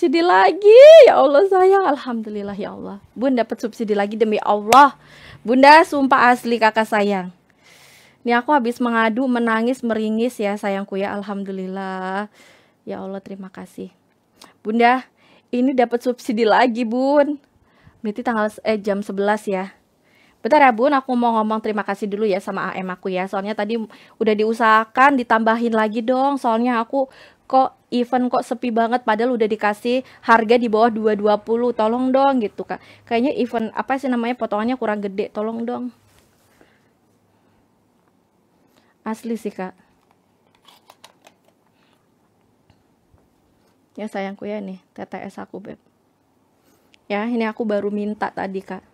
subsidi lagi. Ya Allah sayang, alhamdulillah ya Allah. Bun dapat subsidi lagi demi Allah. Bunda sumpah asli kakak sayang. Ini aku habis mengadu, menangis, meringis ya sayangku ya alhamdulillah. Ya Allah terima kasih. Bunda, ini dapat subsidi lagi, Bun. Berarti tanggal eh jam 11 ya. Bentar ya bun, aku mau ngomong terima kasih dulu ya sama AM aku ya Soalnya tadi udah diusahakan, ditambahin lagi dong Soalnya aku kok event kok sepi banget padahal udah dikasih harga di bawah 220 tolong dong gitu kak kayaknya event apa sih namanya potongannya kurang gede tolong dong asli sih kak ya sayangku ya nih TTS aku beb ya ini aku baru minta tadi kak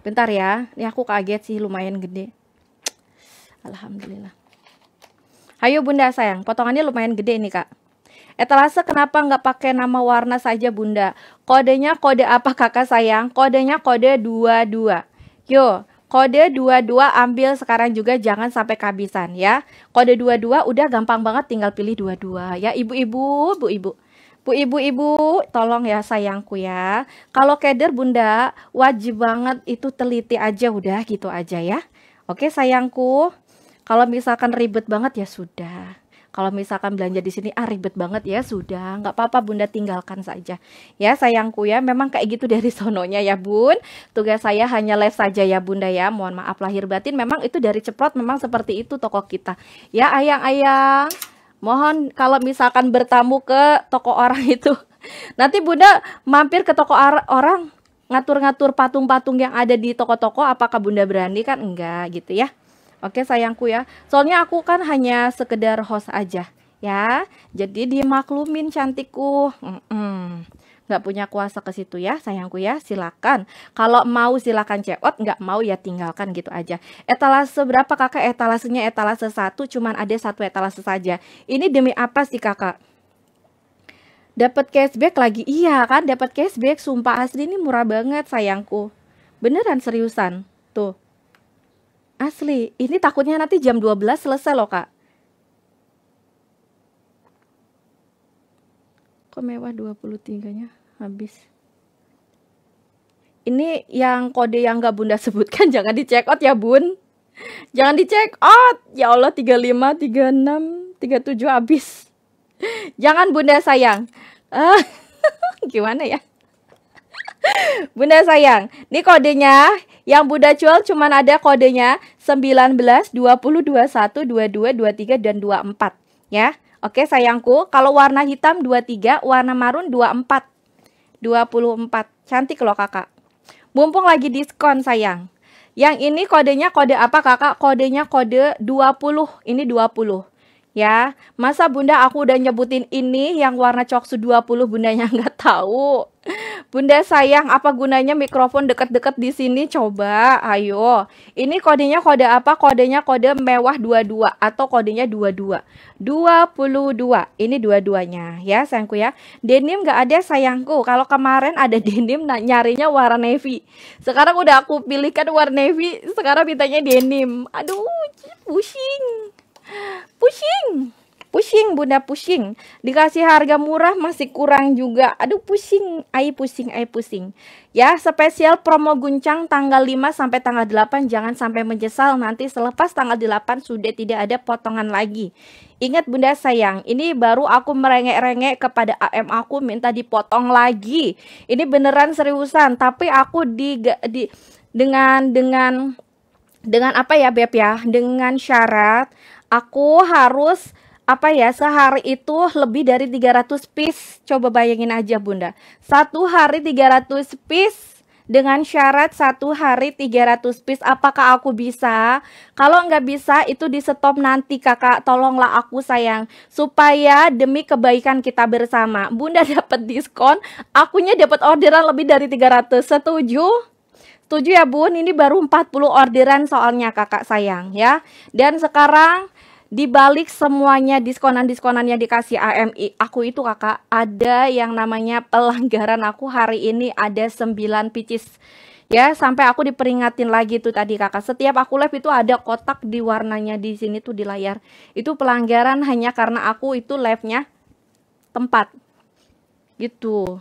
bentar ya ini aku kaget sih lumayan gede alhamdulillah Ayo bunda sayang, potongannya lumayan gede nih kak. Etalase kenapa nggak pakai nama warna saja bunda? Kodenya kode apa kakak sayang? Kodenya kode 22. Yo, kode 22 ambil sekarang juga jangan sampai kehabisan ya. Kode 22 udah gampang banget tinggal pilih 22 ya ibu-ibu, bu-ibu. Bu ibu-ibu, tolong ya sayangku ya. Kalau keder bunda, wajib banget itu teliti aja udah gitu aja ya. Oke sayangku. Kalau misalkan ribet banget ya sudah. Kalau misalkan belanja di sini ah ribet banget ya sudah, nggak apa-apa Bunda tinggalkan saja. Ya sayangku ya, memang kayak gitu dari sononya ya Bun. Tugas saya hanya live saja ya Bunda ya. Mohon maaf lahir batin memang itu dari ceplot memang seperti itu toko kita. Ya ayang-ayang. Mohon kalau misalkan bertamu ke toko orang itu Nanti Bunda mampir ke toko orang ngatur-ngatur patung-patung yang ada di toko-toko apakah Bunda berani kan enggak gitu ya. Oke sayangku ya. Soalnya aku kan hanya sekedar host aja ya. Jadi dimaklumin cantikku. Mm -mm. Nggak punya kuasa ke situ ya sayangku ya silakan kalau mau silakan cewek, Gak mau ya tinggalkan gitu aja etalase berapa kakak etalasenya etalase satu cuman ada satu etalase saja ini demi apa sih kakak dapat cashback lagi iya kan dapat cashback sumpah asli ini murah banget sayangku beneran seriusan tuh Asli, ini takutnya nanti jam 12 selesai loh kak. Kok mewah 23-nya habis. Ini yang kode yang gak bunda sebutkan jangan di check out ya bun. Jangan di check out. Ya Allah 35, 36, 37 habis. Jangan bunda sayang. Uh, gimana ya? bunda sayang, ini kodenya yang Bunda jual cuman ada kodenya 19, 20, 21, 22, 23, dan 24 ya. Oke sayangku, kalau warna hitam 23, warna marun 24. 24. Cantik loh kakak. Mumpung lagi diskon sayang. Yang ini kodenya kode apa kakak? Kodenya kode 20. Ini 20 ya. Masa Bunda aku udah nyebutin ini yang warna coksu 20 Bundanya nggak tahu. Bunda sayang, apa gunanya mikrofon deket-deket di sini? Coba, ayo. Ini kodenya kode apa? Kodenya kode mewah 22 atau kodenya 22. 22. Ini dua-duanya ya, sayangku ya. Denim nggak ada sayangku. Kalau kemarin ada denim nah, nyarinya warna navy. Sekarang udah aku pilihkan warna navy, sekarang mintanya denim. Aduh, pusing. Pusing. Pusing Bunda pusing. Dikasih harga murah masih kurang juga. Aduh pusing, ai pusing, ai pusing. Ya, spesial promo guncang tanggal 5 sampai tanggal 8 jangan sampai menyesal nanti selepas tanggal 8 sudah tidak ada potongan lagi. Ingat Bunda sayang, ini baru aku merengek-rengek kepada AM aku minta dipotong lagi. Ini beneran seriusan, tapi aku di, di dengan dengan dengan apa ya Beb ya? Dengan syarat aku harus apa ya sehari itu lebih dari 300 piece coba bayangin aja bunda satu hari 300 piece dengan syarat satu hari 300 piece apakah aku bisa kalau nggak bisa itu di stop nanti kakak tolonglah aku sayang supaya demi kebaikan kita bersama bunda dapat diskon akunya dapat orderan lebih dari 300 setuju Setuju ya bun, ini baru 40 orderan soalnya kakak sayang ya. Dan sekarang dibalik semuanya diskonan-diskonan yang dikasih AMI aku itu kakak ada yang namanya pelanggaran aku hari ini ada 9 picis ya sampai aku diperingatin lagi tuh tadi kakak setiap aku live itu ada kotak di warnanya di sini tuh di layar itu pelanggaran hanya karena aku itu live nya tempat gitu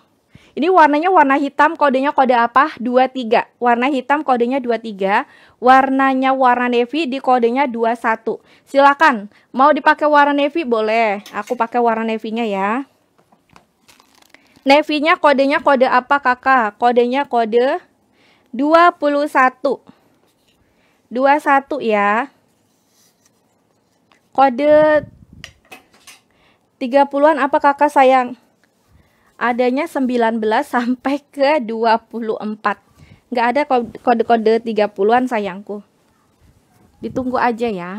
ini warnanya warna hitam, kodenya kode apa? 23. Warna hitam kodenya 23, warnanya warna navy di kodenya 21. Silakan, mau dipakai warna navy boleh. Aku pakai warna navy-nya ya. Navy-nya kodenya kode apa, Kakak? Kodenya kode 21. 21 ya. Kode 30-an apa kakak sayang? adanya 19 sampai ke 24. Nggak ada kode-kode 30-an sayangku. Ditunggu aja ya.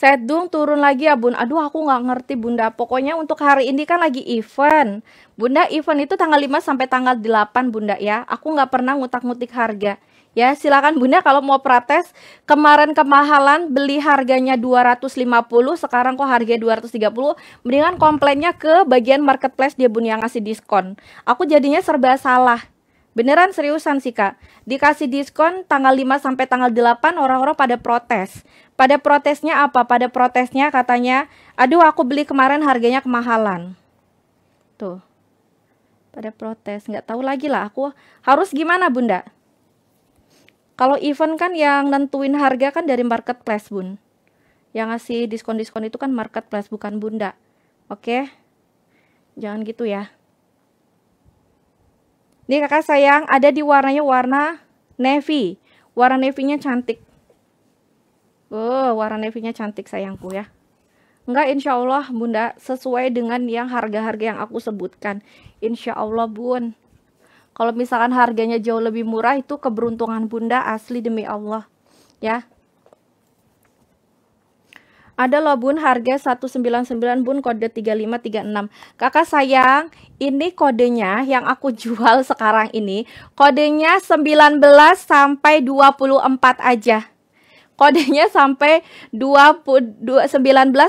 Sedung turun lagi ya bun. Aduh aku gak ngerti bunda. Pokoknya untuk hari ini kan lagi event. Bunda event itu tanggal 5 sampai tanggal 8 bunda ya. Aku gak pernah ngutak-ngutik harga. Ya silakan bunda kalau mau protes kemarin kemahalan beli harganya 250 sekarang kok harganya 230 mendingan komplainnya ke bagian marketplace dia bun yang ngasih diskon aku jadinya serba salah Beneran seriusan sih kak, dikasih diskon tanggal 5 sampai tanggal 8 orang-orang pada protes. Pada protesnya apa? Pada protesnya katanya, aduh aku beli kemarin harganya kemahalan. Tuh, pada protes, nggak tahu lagi lah aku harus gimana bunda? Kalau event kan yang nentuin harga kan dari marketplace bun. Yang ngasih diskon-diskon itu kan marketplace bukan bunda. Oke, jangan gitu ya. Ini kakak sayang ada di warnanya warna navy. Warna navy-nya cantik. Oh, warna navy-nya cantik sayangku ya. Enggak, insya Allah bunda sesuai dengan yang harga-harga yang aku sebutkan. Insya Allah bun. Kalau misalkan harganya jauh lebih murah itu keberuntungan bunda asli demi Allah. Ya, ada loh bun harga 199 bun kode 3536 Kakak sayang ini kodenya yang aku jual sekarang ini Kodenya 19 sampai 24 aja Kodenya sampai 20, 19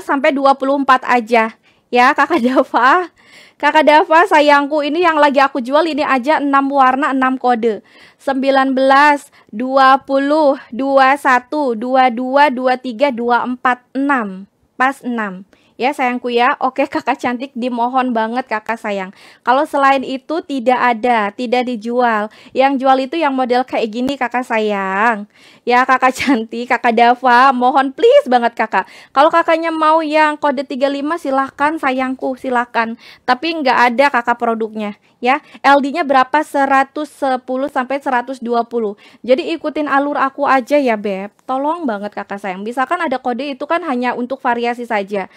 sampai 24 aja ya kakak Dava kakak Dava sayangku ini yang lagi aku jual ini aja 6 warna 6 kode 19 20 21 22 23 24 6 pas 6. Ya sayangku ya, oke kakak cantik dimohon banget kakak sayang Kalau selain itu tidak ada, tidak dijual Yang jual itu yang model kayak gini kakak sayang Ya kakak cantik, kakak Dava, mohon please banget kakak Kalau kakaknya mau yang kode 35 silahkan sayangku, silahkan Tapi nggak ada kakak produknya ya LD-nya berapa 110 sampai 120 Jadi ikutin alur aku aja ya Beb Tolong banget kakak sayang Misalkan ada kode itu kan hanya untuk variasi apresiasi saja.